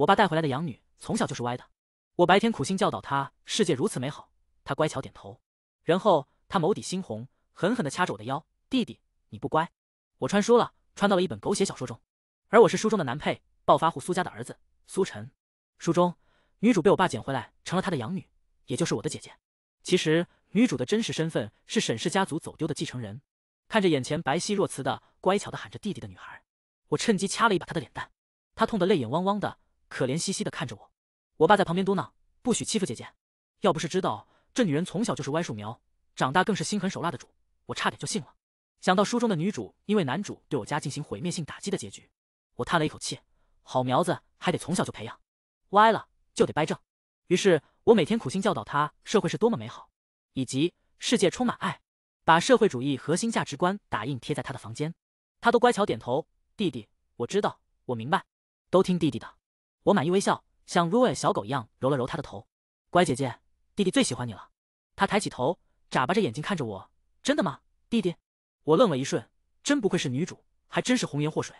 我爸带回来的养女从小就是歪的，我白天苦心教导她，世界如此美好，她乖巧点头。然后她眸底猩红，狠狠地掐着我的腰。弟弟，你不乖。我穿书了，穿到了一本狗血小说中，而我是书中的男配，暴发户苏家的儿子苏晨。书中女主被我爸捡回来，成了他的养女，也就是我的姐姐。其实女主的真实身份是沈氏家族走丢的继承人。看着眼前白皙若瓷的、乖巧地喊着弟弟的女孩，我趁机掐了一把她的脸蛋，她痛得泪眼汪汪的。可怜兮兮的看着我，我爸在旁边嘟囔：“不许欺负姐姐。”要不是知道这女人从小就是歪树苗，长大更是心狠手辣的主，我差点就信了。想到书中的女主因为男主对我家进行毁灭性打击的结局，我叹了一口气：好苗子还得从小就培养，歪了就得掰正。于是我每天苦心教导她，社会是多么美好，以及世界充满爱，把社会主义核心价值观打印贴在她的房间，她都乖巧点头。弟弟，我知道，我明白，都听弟弟的。我满意微笑，像撸爱小狗一样揉了揉他的头，乖姐姐，弟弟最喜欢你了。他抬起头，眨巴着眼睛看着我，真的吗？弟弟？我愣了一瞬，真不愧是女主，还真是红颜祸水。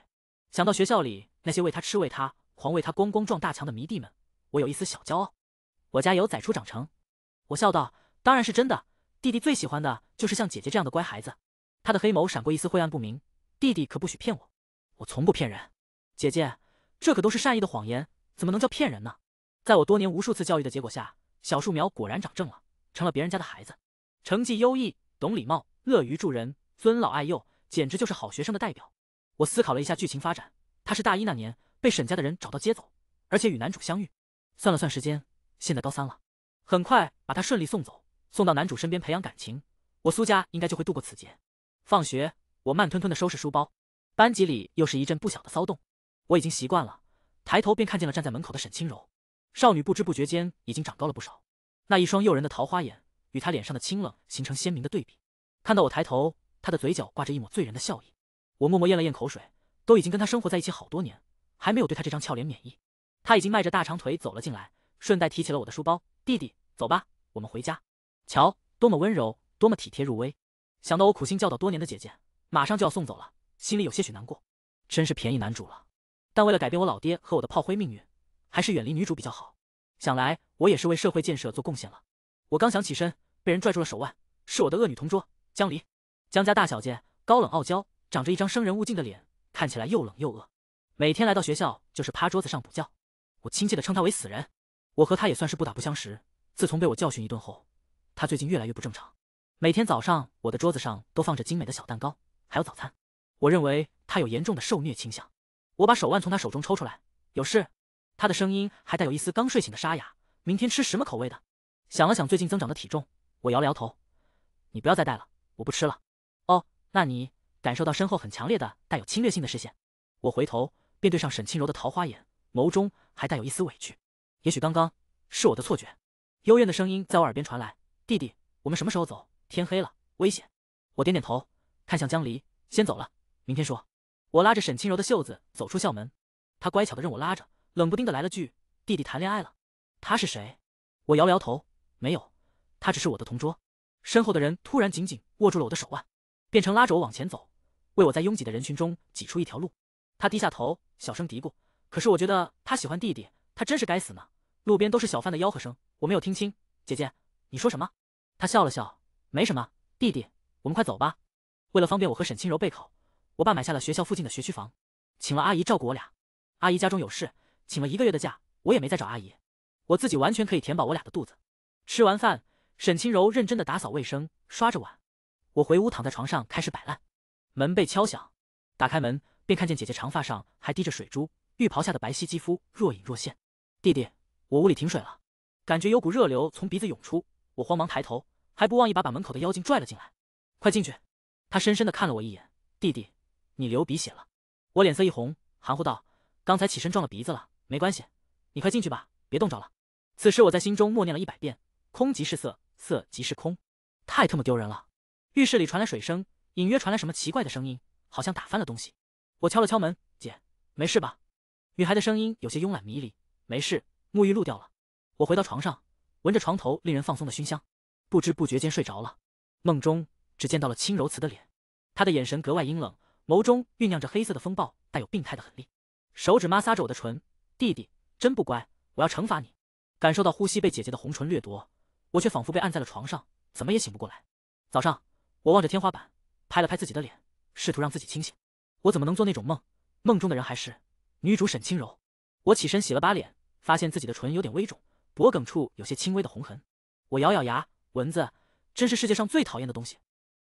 想到学校里那些为他吃、为他狂、为他光光撞大墙的迷弟们，我有一丝小骄傲。我家有崽出长成，我笑道，当然是真的。弟弟最喜欢的就是像姐姐这样的乖孩子。他的黑眸闪过一丝晦暗不明，弟弟可不许骗我，我从不骗人。姐姐，这可都是善意的谎言。怎么能叫骗人呢？在我多年无数次教育的结果下，小树苗果然长正了，成了别人家的孩子，成绩优异，懂礼貌，乐于助人，尊老爱幼，简直就是好学生的代表。我思考了一下剧情发展，他是大一那年被沈家的人找到接走，而且与男主相遇。算了算时间，现在高三了，很快把他顺利送走，送到男主身边培养感情，我苏家应该就会度过此劫。放学，我慢吞吞的收拾书包，班级里又是一阵不小的骚动，我已经习惯了。抬头便看见了站在门口的沈清柔，少女不知不觉间已经长高了不少，那一双诱人的桃花眼与她脸上的清冷形成鲜明的对比。看到我抬头，她的嘴角挂着一抹醉人的笑意。我默默咽了咽口水，都已经跟她生活在一起好多年，还没有对她这张俏脸免疫。她已经迈着大长腿走了进来，顺带提起了我的书包。弟弟，走吧，我们回家。瞧，多么温柔，多么体贴入微。想到我苦心教导多年的姐姐，马上就要送走了，心里有些许难过。真是便宜男主了。但为了改变我老爹和我的炮灰命运，还是远离女主比较好。想来我也是为社会建设做贡献了。我刚想起身，被人拽住了手腕，是我的恶女同桌江离，江家大小姐，高冷傲娇，长着一张生人勿近的脸，看起来又冷又恶。每天来到学校就是趴桌子上补觉，我亲切的称她为死人。我和她也算是不打不相识，自从被我教训一顿后，她最近越来越不正常。每天早上我的桌子上都放着精美的小蛋糕，还有早餐。我认为她有严重的受虐倾向。我把手腕从他手中抽出来，有事。他的声音还带有一丝刚睡醒的沙哑。明天吃什么口味的？想了想最近增长的体重，我摇了摇头。你不要再带了，我不吃了。哦，那你感受到身后很强烈的、带有侵略性的视线。我回头便对上沈清柔的桃花眼，眸中还带有一丝委屈。也许刚刚是我的错觉。幽怨的声音在我耳边传来：“弟弟，我们什么时候走？天黑了，危险。”我点点头，看向江离，先走了，明天说。我拉着沈清柔的袖子走出校门，她乖巧的任我拉着，冷不丁的来了句：“弟弟谈恋爱了。”他是谁？我摇了摇头，没有，他只是我的同桌。身后的人突然紧紧握住了我的手腕，变成拉着我往前走，为我在拥挤的人群中挤出一条路。他低下头，小声嘀咕：“可是我觉得他喜欢弟弟，他真是该死呢。”路边都是小贩的吆喝声，我没有听清。姐姐，你说什么？他笑了笑，没什么。弟弟，我们快走吧。为了方便我和沈清柔备考。我爸买下了学校附近的学区房，请了阿姨照顾我俩。阿姨家中有事，请了一个月的假，我也没再找阿姨，我自己完全可以填饱我俩的肚子。吃完饭，沈清柔认真的打扫卫生，刷着碗。我回屋躺在床上开始摆烂。门被敲响，打开门便看见姐姐长发上还滴着水珠，浴袍下的白皙肌肤若隐若现。弟弟，我屋里停水了，感觉有股热流从鼻子涌出，我慌忙抬头，还不忘一把把门口的妖精拽了进来。快进去！她深深的看了我一眼，弟弟。你流鼻血了，我脸色一红，含糊道：“刚才起身撞了鼻子了，没关系。”你快进去吧，别冻着了。此时我在心中默念了一百遍：“空即是色，色即是空。”太他妈丢人了！浴室里传来水声，隐约传来什么奇怪的声音，好像打翻了东西。我敲了敲门：“姐，没事吧？”女孩的声音有些慵懒迷离：“没事，沐浴露掉了。”我回到床上，闻着床头令人放松的熏香，不知不觉间睡着了。梦中只见到了轻柔慈的脸，她的眼神格外阴冷。眸中酝酿着黑色的风暴，带有病态的狠戾，手指摩挲着我的唇，弟弟真不乖，我要惩罚你。感受到呼吸被姐姐的红唇掠夺，我却仿佛被按在了床上，怎么也醒不过来。早上，我望着天花板，拍了拍自己的脸，试图让自己清醒。我怎么能做那种梦？梦中的人还是女主沈清柔。我起身洗了把脸，发现自己的唇有点微肿，脖梗处有些轻微的红痕。我咬咬牙，蚊子真是世界上最讨厌的东西。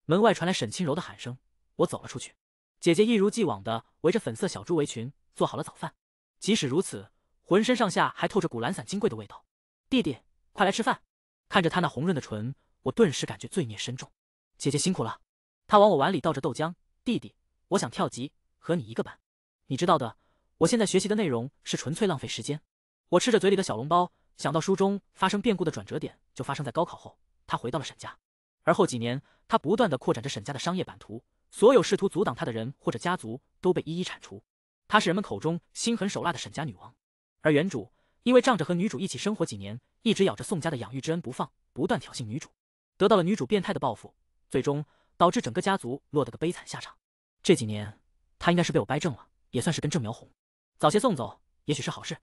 门外传来沈清柔的喊声，我走了出去。姐姐一如既往的围着粉色小猪围裙，做好了早饭。即使如此，浑身上下还透着股懒散金贵的味道。弟弟，快来吃饭！看着她那红润的唇，我顿时感觉罪孽深重。姐姐辛苦了。她往我碗里倒着豆浆。弟弟，我想跳级，和你一个班。你知道的，我现在学习的内容是纯粹浪费时间。我吃着嘴里的小笼包，想到书中发生变故的转折点，就发生在高考后。他回到了沈家，而后几年，他不断的扩展着沈家的商业版图。所有试图阻挡他的人或者家族都被一一铲除。她是人们口中心狠手辣的沈家女王，而原主因为仗着和女主一起生活几年，一直咬着宋家的养育之恩不放，不断挑衅女主，得到了女主变态的报复，最终导致整个家族落得个悲惨下场。这几年，他应该是被我掰正了，也算是跟正苗红早些送走，也许是好事。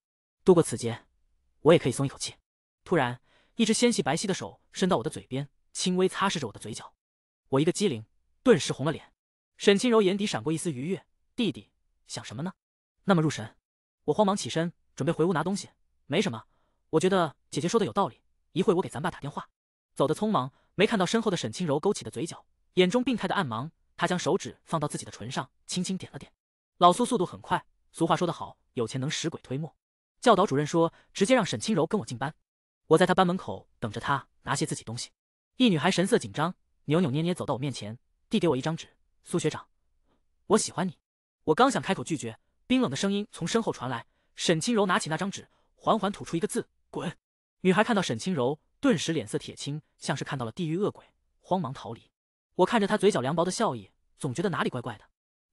度过此劫，我也可以松一口气。突然，一只纤细白皙的手伸到我的嘴边，轻微擦拭着我的嘴角，我一个机灵，顿时红了脸。沈清柔眼底闪过一丝愉悦，弟弟想什么呢？那么入神。我慌忙起身，准备回屋拿东西。没什么，我觉得姐姐说的有道理。一会我给咱爸打电话。走得匆忙，没看到身后的沈清柔勾起的嘴角，眼中病态的暗芒。她将手指放到自己的唇上，轻轻点了点。老苏速度很快，俗话说得好，有钱能使鬼推磨。教导主任说，直接让沈清柔跟我进班。我在他班门口等着他拿些自己东西。一女孩神色紧张，扭扭捏捏走到我面前，递给我一张纸。苏学长，我喜欢你。我刚想开口拒绝，冰冷的声音从身后传来。沈清柔拿起那张纸，缓缓吐出一个字：滚。女孩看到沈清柔，顿时脸色铁青，像是看到了地狱恶鬼，慌忙逃离。我看着她嘴角凉薄的笑意，总觉得哪里怪怪的。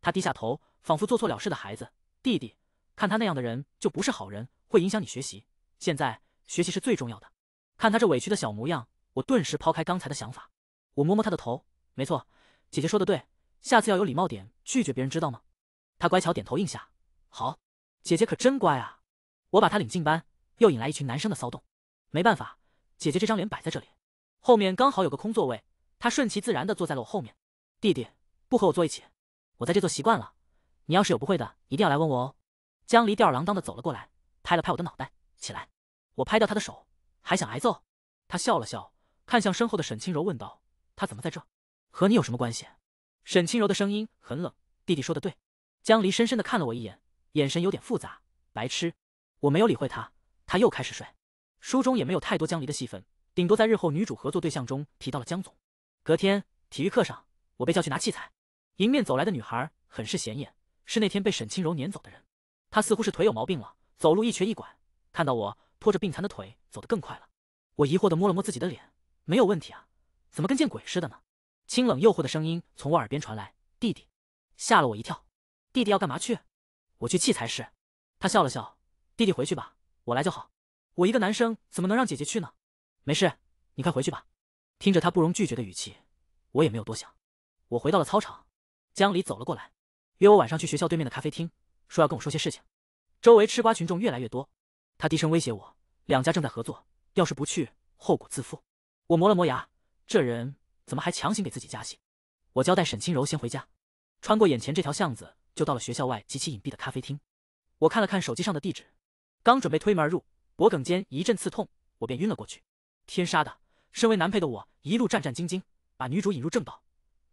她低下头，仿佛做错了事的孩子。弟弟，看他那样的人就不是好人，会影响你学习。现在学习是最重要的。看他这委屈的小模样，我顿时抛开刚才的想法。我摸摸他的头，没错，姐姐说的对。下次要有礼貌点，拒绝别人知道吗？他乖巧点头应下。好，姐姐可真乖啊！我把他领进班，又引来一群男生的骚动。没办法，姐姐这张脸摆在这里，后面刚好有个空座位，他顺其自然的坐在了我后面。弟弟不和我坐一起，我在这坐习惯了。你要是有不会的，一定要来问我哦。江离吊儿郎当的走了过来，拍了拍我的脑袋，起来。我拍掉他的手，还想挨揍。他笑了笑，看向身后的沈清柔，问道：“他怎么在这？和你有什么关系？”沈清柔的声音很冷，弟弟说的对。江离深深的看了我一眼，眼神有点复杂。白痴，我没有理会他，他又开始睡。书中也没有太多江离的戏份，顶多在日后女主合作对象中提到了江总。隔天体育课上，我被叫去拿器材，迎面走来的女孩很是显眼，是那天被沈清柔撵走的人。她似乎是腿有毛病了，走路一瘸一拐。看到我拖着病残的腿，走得更快了。我疑惑地摸了摸自己的脸，没有问题啊，怎么跟见鬼似的呢？清冷诱惑的声音从我耳边传来，弟弟，吓了我一跳。弟弟要干嘛去？我去器材室。他笑了笑，弟弟回去吧，我来就好。我一个男生怎么能让姐姐去呢？没事，你快回去吧。听着，他不容拒绝的语气，我也没有多想。我回到了操场，江离走了过来，约我晚上去学校对面的咖啡厅，说要跟我说些事情。周围吃瓜群众越来越多，他低声威胁我，两家正在合作，要是不去，后果自负。我磨了磨牙，这人。怎么还强行给自己加戏？我交代沈清柔先回家，穿过眼前这条巷子就到了学校外极其隐蔽的咖啡厅。我看了看手机上的地址，刚准备推门而入，脖梗间一阵刺痛，我便晕了过去。天杀的！身为男配的我一路战战兢兢，把女主引入正道，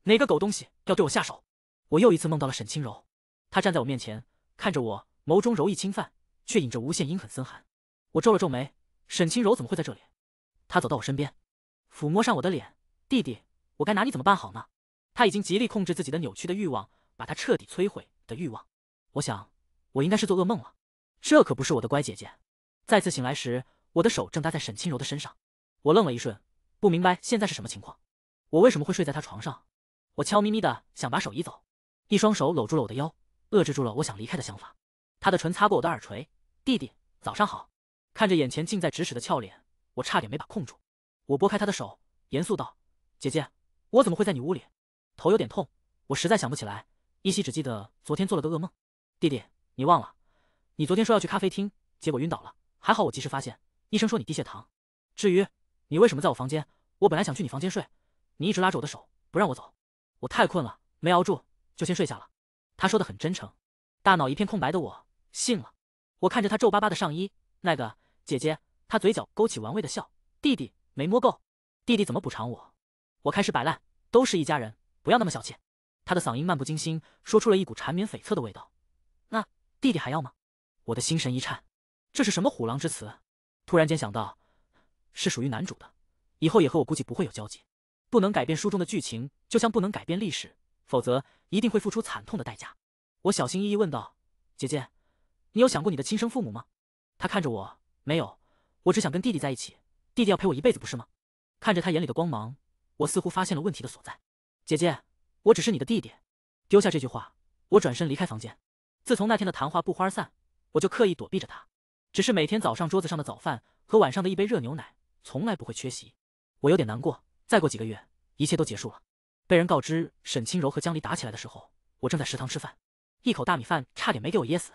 哪个狗东西要对我下手？我又一次梦到了沈清柔，她站在我面前，看着我，眸中柔意侵犯，却隐着无限阴狠森寒。我皱了皱眉，沈清柔怎么会在这里？她走到我身边，抚摸上我的脸。弟弟，我该拿你怎么办好呢？他已经极力控制自己的扭曲的欲望，把他彻底摧毁的欲望。我想，我应该是做噩梦了。这可不是我的乖姐姐。再次醒来时，我的手正搭在沈清柔的身上。我愣了一瞬，不明白现在是什么情况，我为什么会睡在她床上？我悄咪咪的想把手移走，一双手搂住了我的腰，遏制住了我想离开的想法。他的唇擦过我的耳垂，弟弟，早上好。看着眼前近在咫尺的俏脸，我差点没把控住。我拨开他的手，严肃道。姐姐，我怎么会在你屋里？头有点痛，我实在想不起来，依稀只记得昨天做了个噩梦。弟弟，你忘了，你昨天说要去咖啡厅，结果晕倒了，还好我及时发现，医生说你低血糖。至于你为什么在我房间，我本来想去你房间睡，你一直拉着我的手不让我走，我太困了没熬住，就先睡下了。他说的很真诚，大脑一片空白的我信了。我看着他皱巴巴的上衣，那个姐姐，他嘴角勾起玩味的笑。弟弟没摸够，弟弟怎么补偿我？我开始摆烂，都是一家人，不要那么小气。他的嗓音漫不经心，说出了一股缠绵悱恻的味道。那弟弟还要吗？我的心神一颤，这是什么虎狼之词？突然间想到，是属于男主的，以后也和我估计不会有交集，不能改变书中的剧情，就像不能改变历史，否则一定会付出惨痛的代价。我小心翼翼问道：“姐姐，你有想过你的亲生父母吗？”他看着我，没有。我只想跟弟弟在一起，弟弟要陪我一辈子，不是吗？看着他眼里的光芒。我似乎发现了问题的所在，姐姐，我只是你的弟弟。丢下这句话，我转身离开房间。自从那天的谈话不欢而散，我就刻意躲避着他。只是每天早上桌子上的早饭和晚上的一杯热牛奶，从来不会缺席。我有点难过，再过几个月，一切都结束了。被人告知沈清柔和江离打起来的时候，我正在食堂吃饭，一口大米饭差点没给我噎死。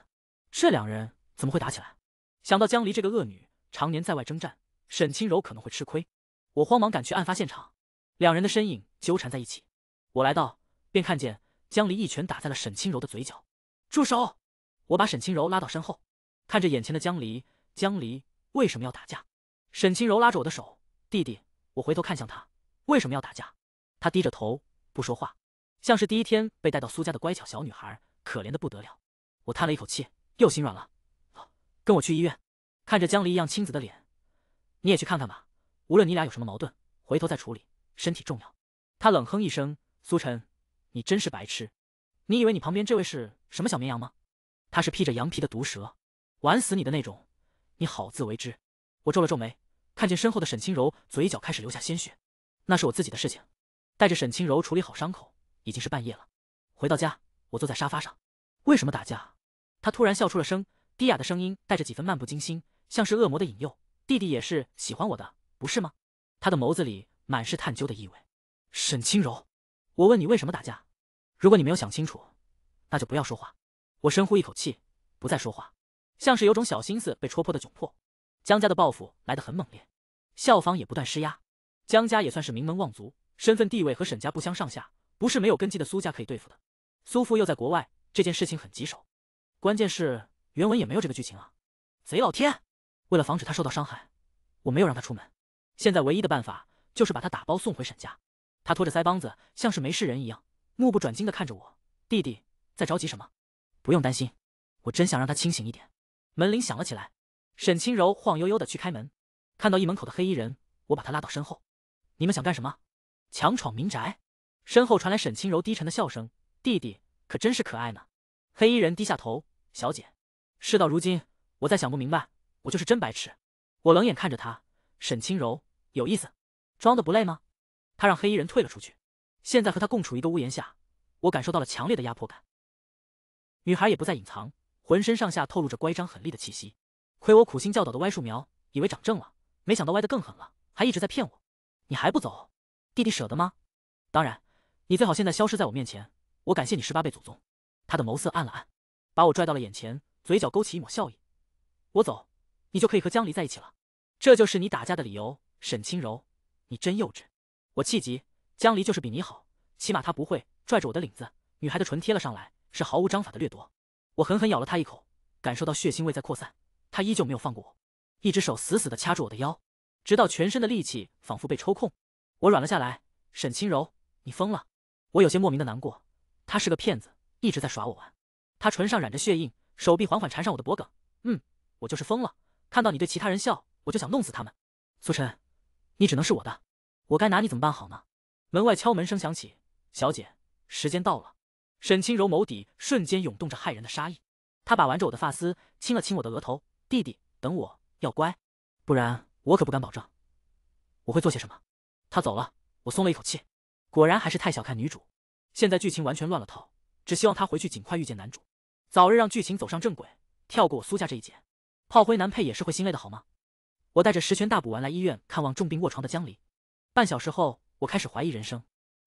这两人怎么会打起来？想到江离这个恶女常年在外征战，沈清柔可能会吃亏。我慌忙赶去案发现场。两人的身影纠缠在一起，我来到，便看见江离一拳打在了沈清柔的嘴角。住手！我把沈清柔拉到身后，看着眼前的江离，江离为什么要打架？沈清柔拉着我的手，弟弟，我回头看向他，为什么要打架？他低着头不说话，像是第一天被带到苏家的乖巧小女孩，可怜的不得了。我叹了一口气，又心软了，跟我去医院。看着江离一样青紫的脸，你也去看看吧。无论你俩有什么矛盾，回头再处理。身体重要，他冷哼一声：“苏晨，你真是白痴！你以为你旁边这位是什么小绵羊吗？他是披着羊皮的毒蛇，玩死你的那种！你好自为之。”我皱了皱眉，看见身后的沈清柔嘴角开始流下鲜血，那是我自己的事情。带着沈清柔处理好伤口，已经是半夜了。回到家，我坐在沙发上。为什么打架？他突然笑出了声，低哑的声音带着几分漫不经心，像是恶魔的引诱。弟弟也是喜欢我的，不是吗？他的眸子里。满是探究的意味。沈清柔，我问你为什么打架？如果你没有想清楚，那就不要说话。我深呼一口气，不再说话，像是有种小心思被戳破的窘迫。江家的报复来得很猛烈，校方也不断施压。江家也算是名门望族，身份地位和沈家不相上下，不是没有根基的苏家可以对付的。苏父又在国外，这件事情很棘手。关键是原文也没有这个剧情啊！贼老天！为了防止他受到伤害，我没有让他出门。现在唯一的办法。就是把他打包送回沈家，他拖着腮帮子，像是没事人一样，目不转睛的看着我。弟弟在着急什么？不用担心，我真想让他清醒一点。门铃响了起来，沈清柔晃悠悠的去开门，看到一门口的黑衣人，我把他拉到身后。你们想干什么？强闯民宅？身后传来沈清柔低沉的笑声。弟弟可真是可爱呢。黑衣人低下头。小姐，事到如今，我再想不明白，我就是真白痴。我冷眼看着他。沈清柔，有意思。装的不累吗？他让黑衣人退了出去。现在和他共处一个屋檐下，我感受到了强烈的压迫感。女孩也不再隐藏，浑身上下透露着乖张狠戾的气息。亏我苦心教导的歪树苗，以为长正了，没想到歪得更狠了，还一直在骗我。你还不走？弟弟舍得吗？当然，你最好现在消失在我面前，我感谢你十八辈祖宗。他的眸色暗了暗，把我拽到了眼前，嘴角勾起一抹笑意。我走，你就可以和江离在一起了。这就是你打架的理由，沈清柔。你真幼稚，我气急。江离就是比你好，起码他不会拽着我的领子。女孩的唇贴了上来，是毫无章法的掠夺。我狠狠咬了他一口，感受到血腥味在扩散。他依旧没有放过我，一只手死死的掐住我的腰，直到全身的力气仿佛被抽空，我软了下来。沈清柔，你疯了！我有些莫名的难过。他是个骗子，一直在耍我玩。他唇上染着血印，手臂缓缓缠上我的脖颈。嗯，我就是疯了。看到你对其他人笑，我就想弄死他们。苏晨。你只能是我的，我该拿你怎么办好呢？门外敲门声响起，小姐，时间到了。沈清柔眸底瞬间涌动着骇人的杀意，她把玩着我的发丝，亲了亲我的额头，弟弟，等我，要乖，不然我可不敢保证我会做些什么。他走了，我松了一口气，果然还是太小看女主，现在剧情完全乱了套，只希望她回去尽快遇见男主，早日让剧情走上正轨，跳过我苏家这一劫。炮灰男配也是会心累的好吗？我带着十全大补丸来医院看望重病卧床的江离。半小时后，我开始怀疑人生。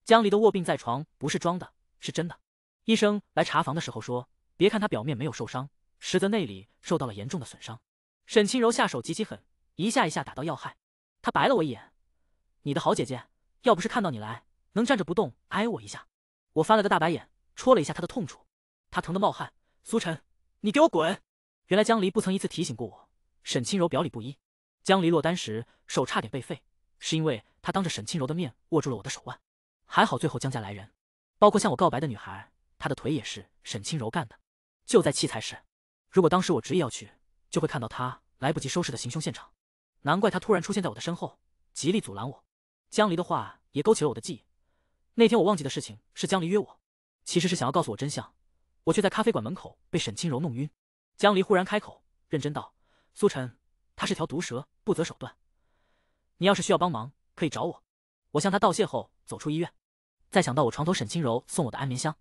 江离的卧病在床不是装的，是真的。医生来查房的时候说：“别看他表面没有受伤，实则内里受到了严重的损伤。”沈清柔下手极其狠，一下一下打到要害。他白了我一眼：“你的好姐姐，要不是看到你来，能站着不动挨我一下？”我翻了个大白眼，戳了一下他的痛处，他疼得冒汗。苏晨，你给我滚！原来江离不曾一次提醒过我。沈清柔表里不一。江离落单时，手差点被废，是因为他当着沈清柔的面握住了我的手腕。还好最后江家来人，包括向我告白的女孩，她的腿也是沈清柔干的，就在器材室。如果当时我执意要去，就会看到他来不及收拾的行凶现场。难怪他突然出现在我的身后，极力阻拦我。江离的话也勾起了我的记忆。那天我忘记的事情是江离约我，其实是想要告诉我真相，我却在咖啡馆门口被沈清柔弄晕。江离忽然开口，认真道：“苏晨。”他是条毒蛇，不择手段。你要是需要帮忙，可以找我。我向他道谢后，走出医院。再想到我床头沈清柔送我的安眠香，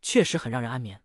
确实很让人安眠。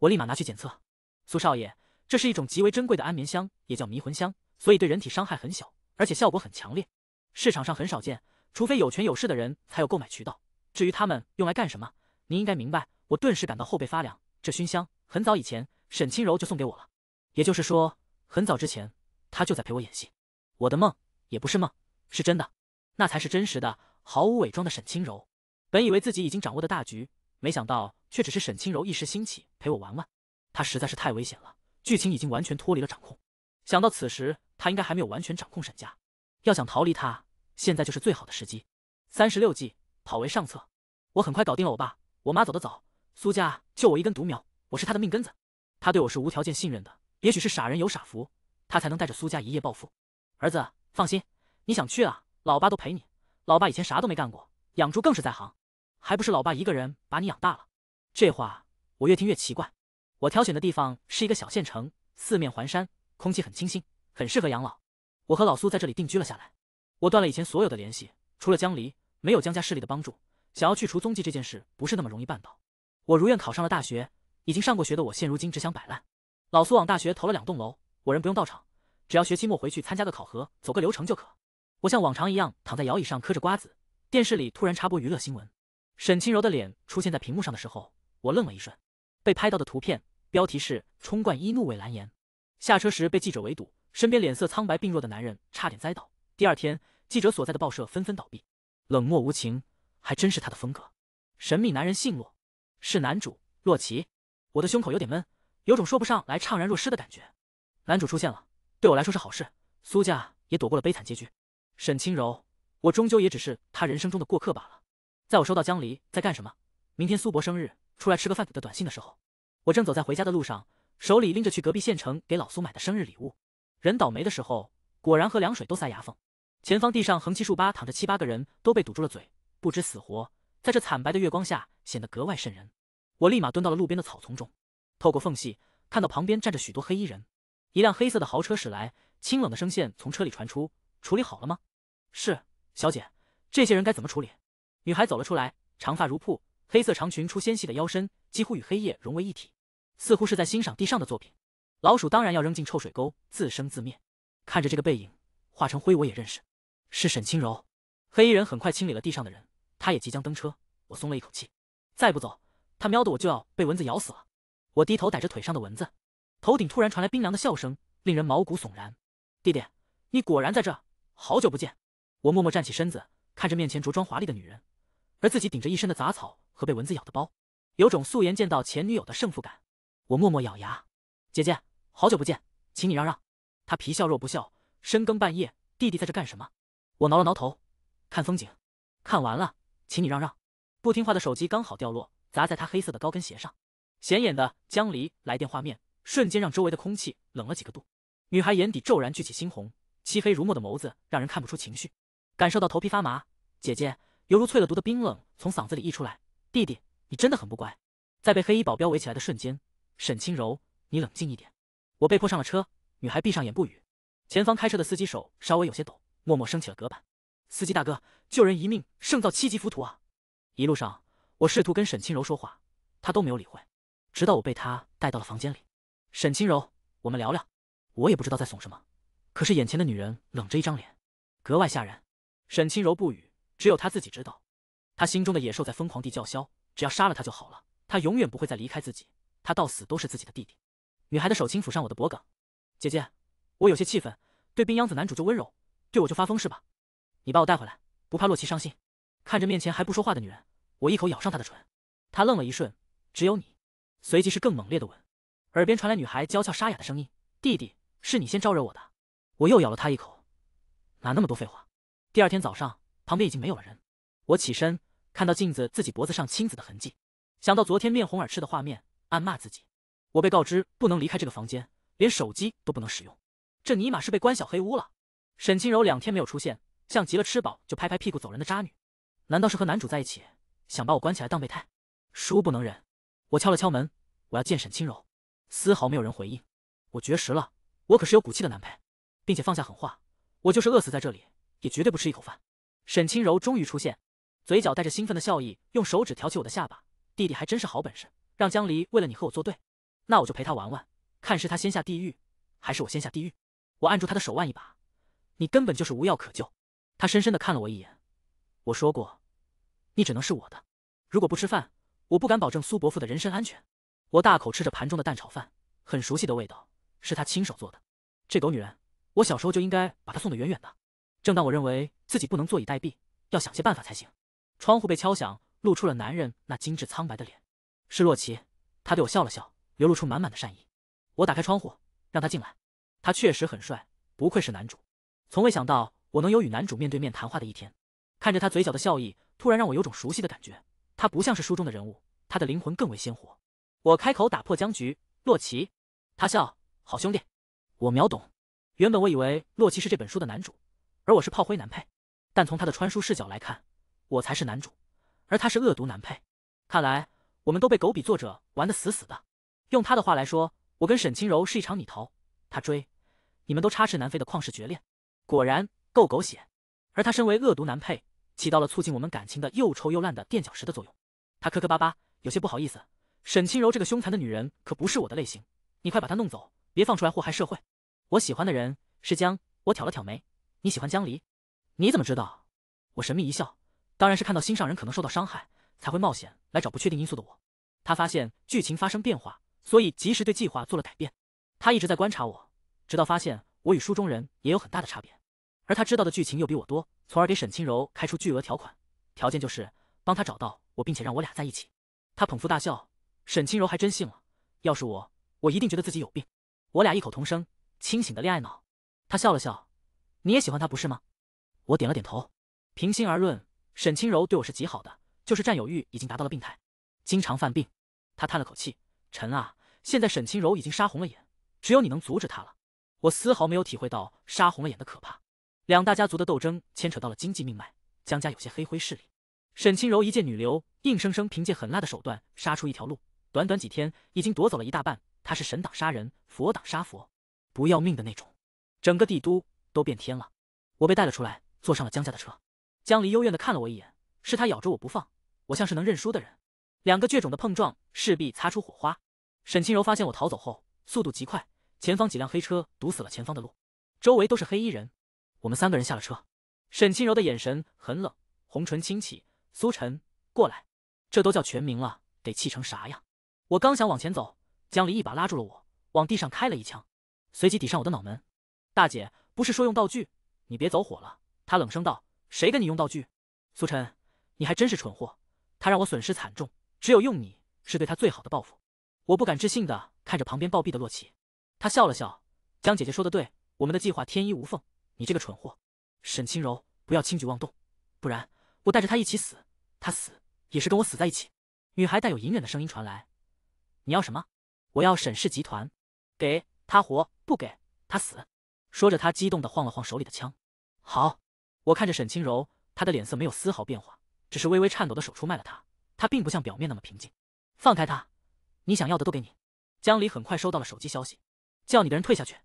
我立马拿去检测。苏少爷，这是一种极为珍贵的安眠香，也叫迷魂香，所以对人体伤害很小，而且效果很强烈。市场上很少见，除非有权有势的人才有购买渠道。至于他们用来干什么，您应该明白。我顿时感到后背发凉。这熏香很早以前沈清柔就送给我了，也就是说，很早之前。他就在陪我演戏，我的梦也不是梦，是真的，那才是真实的，毫无伪装的沈清柔。本以为自己已经掌握的大局，没想到却只是沈清柔一时兴起陪我玩玩。他实在是太危险了，剧情已经完全脱离了掌控。想到此时他应该还没有完全掌控沈家，要想逃离他，现在就是最好的时机。三十六计，跑为上策。我很快搞定了我爸、我妈，走得早，苏家就我一根独苗，我是他的命根子，他对我是无条件信任的。也许是傻人有傻福。他才能带着苏家一夜暴富。儿子，放心，你想去啊，老爸都陪你。老爸以前啥都没干过，养猪更是在行，还不是老爸一个人把你养大了？这话我越听越奇怪。我挑选的地方是一个小县城，四面环山，空气很清新，很适合养老。我和老苏在这里定居了下来。我断了以前所有的联系，除了江离，没有江家势力的帮助，想要去除踪迹这件事不是那么容易办到。我如愿考上了大学，已经上过学的我，现如今只想摆烂。老苏往大学投了两栋楼。我人不用到场，只要学期末回去参加个考核，走个流程就可。我像往常一样躺在摇椅上嗑着瓜子，电视里突然插播娱乐新闻，沈清柔的脸出现在屏幕上的时候，我愣了一瞬。被拍到的图片标题是“冲冠一怒为蓝颜”，下车时被记者围堵，身边脸色苍白病弱的男人差点栽倒。第二天，记者所在的报社纷纷倒闭。冷漠无情，还真是他的风格。神秘男人姓洛，是男主洛奇。我的胸口有点闷，有种说不上来怅然若失的感觉。男主出现了，对我来说是好事。苏家也躲过了悲惨结局。沈清柔，我终究也只是他人生中的过客罢了。在我收到江离在干什么，明天苏博生日，出来吃个饭的短信的时候，我正走在回家的路上，手里拎着去隔壁县城给老苏买的生日礼物。人倒霉的时候，果然喝凉水都塞牙缝。前方地上横七竖八躺着七八个人，都被堵住了嘴，不知死活，在这惨白的月光下显得格外瘆人。我立马蹲到了路边的草丛中，透过缝隙看到旁边站着许多黑衣人。一辆黑色的豪车驶来，清冷的声线从车里传出：“处理好了吗？”“是，小姐，这些人该怎么处理？”女孩走了出来，长发如瀑，黑色长裙出纤细的腰身，几乎与黑夜融为一体，似乎是在欣赏地上的作品。老鼠当然要扔进臭水沟，自生自灭。看着这个背影，化成灰我也认识，是沈清柔。黑衣人很快清理了地上的人，他也即将登车。我松了一口气，再不走，他喵的我就要被蚊子咬死了。我低头逮着腿上的蚊子。头顶突然传来冰凉的笑声，令人毛骨悚然。弟弟，你果然在这，好久不见。我默默站起身子，看着面前着装华丽的女人，而自己顶着一身的杂草和被蚊子咬的包，有种素颜见到前女友的胜负感。我默默咬牙，姐姐，好久不见，请你让让。她皮笑肉不笑，深更半夜，弟弟在这干什么？我挠了挠头，看风景。看完了，请你让让。不听话的手机刚好掉落，砸在她黑色的高跟鞋上，显眼的江离来电画面。瞬间让周围的空气冷了几个度，女孩眼底骤然聚起猩红，漆黑如墨的眸子让人看不出情绪。感受到头皮发麻，姐姐犹如淬了毒的冰冷从嗓子里溢出来。弟弟，你真的很不乖。在被黑衣保镖围起来的瞬间，沈清柔，你冷静一点。我被迫上了车，女孩闭上眼不语。前方开车的司机手稍微有些抖，默默升起了隔板。司机大哥，救人一命胜造七级浮屠啊！一路上，我试图跟沈清柔说话，她都没有理会。直到我被她带到了房间里。沈清柔，我们聊聊。我也不知道在怂什么，可是眼前的女人冷着一张脸，格外吓人。沈清柔不语，只有她自己知道，他心中的野兽在疯狂地叫嚣，只要杀了他就好了，他永远不会再离开自己，他到死都是自己的弟弟。女孩的手轻抚上我的脖颈，姐姐，我有些气愤，对冰秧子男主就温柔，对我就发疯是吧？你把我带回来，不怕洛奇伤心？看着面前还不说话的女人，我一口咬上她的唇，她愣了一瞬，只有你，随即是更猛烈的吻。耳边传来女孩娇俏沙哑的声音：“弟弟，是你先招惹我的。”我又咬了他一口，哪那么多废话！第二天早上，旁边已经没有了人。我起身，看到镜子自己脖子上青紫的痕迹，想到昨天面红耳赤的画面，暗骂自己。我被告知不能离开这个房间，连手机都不能使用，这尼玛是被关小黑屋了。沈清柔两天没有出现，像极了吃饱就拍拍屁股走人的渣女。难道是和男主在一起，想把我关起来当备胎？叔不能忍，我敲了敲门，我要见沈清柔。丝毫没有人回应。我绝食了，我可是有骨气的男配，并且放下狠话，我就是饿死在这里，也绝对不吃一口饭。沈清柔终于出现，嘴角带着兴奋的笑意，用手指挑起我的下巴。弟弟还真是好本事，让江离为了你和我作对，那我就陪他玩玩，看是他先下地狱，还是我先下地狱。我按住他的手腕一把，你根本就是无药可救。他深深的看了我一眼，我说过，你只能是我的。如果不吃饭，我不敢保证苏伯父的人身安全。我大口吃着盘中的蛋炒饭，很熟悉的味道，是他亲手做的。这狗女人，我小时候就应该把她送得远远的。正当我认为自己不能坐以待毙，要想些办法才行，窗户被敲响，露出了男人那精致苍白的脸。是洛奇，他对我笑了笑，流露出满满的善意。我打开窗户，让他进来。他确实很帅，不愧是男主。从未想到我能有与男主面对面谈话的一天。看着他嘴角的笑意，突然让我有种熟悉的感觉。他不像是书中的人物，他的灵魂更为鲜活。我开口打破僵局，洛奇，他笑，好兄弟，我秒懂。原本我以为洛奇是这本书的男主，而我是炮灰男配，但从他的穿书视角来看，我才是男主，而他是恶毒男配。看来我们都被狗比作者玩得死死的。用他的话来说，我跟沈清柔是一场你逃他追，你们都插翅难飞的旷世绝恋。果然够狗血。而他身为恶毒男配，起到了促进我们感情的又臭又烂的垫脚石的作用。他磕磕巴巴，有些不好意思。沈清柔这个凶残的女人可不是我的类型，你快把她弄走，别放出来祸害社会。我喜欢的人是江，我挑了挑眉。你喜欢江离？你怎么知道？我神秘一笑，当然是看到心上人可能受到伤害，才会冒险来找不确定因素的我。他发现剧情发生变化，所以及时对计划做了改变。他一直在观察我，直到发现我与书中人也有很大的差别，而他知道的剧情又比我多，从而给沈清柔开出巨额条款，条件就是帮他找到我，并且让我俩在一起。他捧腹大笑。沈清柔还真信了，要是我，我一定觉得自己有病。我俩异口同声，清醒的恋爱脑。他笑了笑，你也喜欢他不是吗？我点了点头。平心而论，沈清柔对我是极好的，就是占有欲已经达到了病态，经常犯病。他叹了口气，陈啊，现在沈清柔已经杀红了眼，只有你能阻止她了。我丝毫没有体会到杀红了眼的可怕。两大家族的斗争牵扯到了经济命脉，江家有些黑灰势力，沈清柔一介女流，硬生生凭借狠辣的手段杀出一条路。短短几天，已经夺走了一大半。他是神挡杀人，佛挡杀佛，不要命的那种。整个帝都都变天了。我被带了出来，坐上了江家的车。江离幽怨的看了我一眼，是他咬着我不放。我像是能认输的人。两个倔种的碰撞，势必擦出火花。沈清柔发现我逃走后，速度极快。前方几辆黑车堵死了前方的路，周围都是黑衣人。我们三个人下了车。沈清柔的眼神很冷，红唇轻启。苏晨，过来。这都叫全名了，得气成啥样？我刚想往前走，江离一把拉住了我，往地上开了一枪，随即抵上我的脑门。大姐不是说用道具？你别走火了！他冷声道：“谁跟你用道具？”苏晨，你还真是蠢货！他让我损失惨重，只有用你是对他最好的报复。我不敢置信的看着旁边暴毙的洛奇，他笑了笑：“江姐姐说的对，我们的计划天衣无缝。你这个蠢货，沈清柔，不要轻举妄动，不然我带着他一起死，他死也是跟我死在一起。”女孩带有隐忍的声音传来。你要什么？我要沈氏集团，给他活，不给他死。说着，他激动的晃了晃手里的枪。好，我看着沈清柔，他的脸色没有丝毫变化，只是微微颤抖的手出卖了他，他并不像表面那么平静。放开他，你想要的都给你。江离很快收到了手机消息，叫你的人退下去。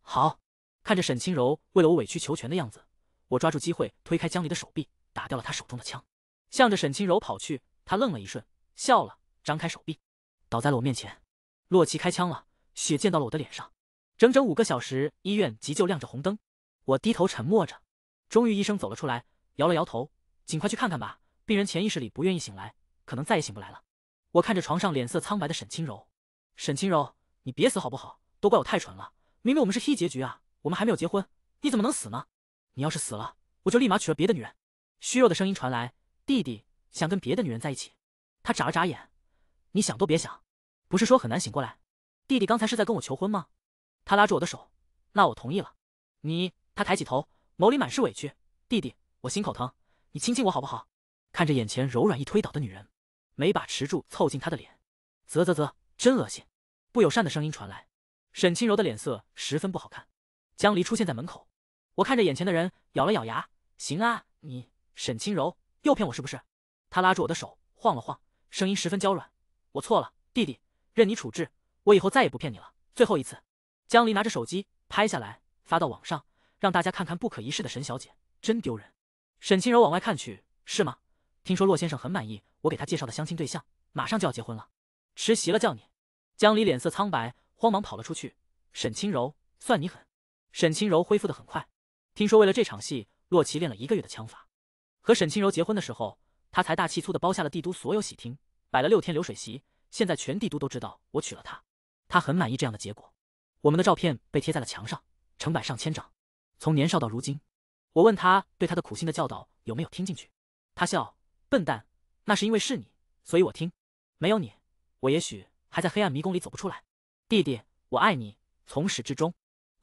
好，看着沈清柔为了我委曲求全的样子，我抓住机会推开江离的手臂，打掉了他手中的枪，向着沈清柔跑去。他愣了一瞬，笑了，张开手臂。倒在了我面前，洛奇开枪了，血溅到了我的脸上。整整五个小时，医院急救亮着红灯。我低头沉默着。终于，医生走了出来，摇了摇头：“尽快去看看吧，病人潜意识里不愿意醒来，可能再也醒不来了。”我看着床上脸色苍白的沈清柔：“沈清柔，你别死好不好？都怪我太蠢了，明明我们是 T 结局啊，我们还没有结婚，你怎么能死呢？你要是死了，我就立马娶了别的女人。”虚弱的声音传来：“弟弟想跟别的女人在一起。”他眨了眨眼。你想都别想，不是说很难醒过来？弟弟刚才是在跟我求婚吗？他拉住我的手，那我同意了。你，他抬起头，眸里满是委屈。弟弟，我心口疼，你亲亲我好不好？看着眼前柔软一推倒的女人，没把持住，凑近她的脸。啧啧啧，真恶心！不友善的声音传来，沈清柔的脸色十分不好看。江离出现在门口，我看着眼前的人，咬了咬牙。行啊，你沈清柔又骗我是不是？他拉住我的手，晃了晃，声音十分娇软。我错了，弟弟，任你处置。我以后再也不骗你了，最后一次。江离拿着手机拍下来，发到网上，让大家看看不可一世的沈小姐，真丢人。沈清柔往外看去，是吗？听说洛先生很满意我给他介绍的相亲对象，马上就要结婚了。迟席了叫你。江离脸色苍白，慌忙跑了出去。沈清柔，算你狠。沈清柔恢复的很快，听说为了这场戏，洛奇练了一个月的枪法。和沈清柔结婚的时候，他财大气粗的包下了帝都所有喜厅。摆了六天流水席，现在全帝都都知道我娶了她，她很满意这样的结果。我们的照片被贴在了墙上，成百上千张。从年少到如今，我问他对他的苦心的教导有没有听进去，他笑，笨蛋，那是因为是你，所以我听。没有你，我也许还在黑暗迷宫里走不出来。弟弟，我爱你，从始至终。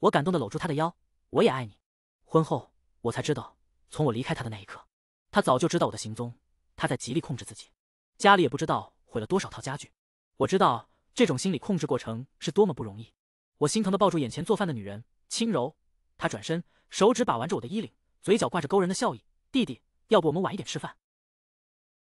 我感动的搂住他的腰，我也爱你。婚后我才知道，从我离开他的那一刻，他早就知道我的行踪，他在极力控制自己。家里也不知道毁了多少套家具，我知道这种心理控制过程是多么不容易。我心疼的抱住眼前做饭的女人，轻柔。她转身，手指把玩着我的衣领，嘴角挂着勾人的笑意。弟弟，要不我们晚一点吃饭？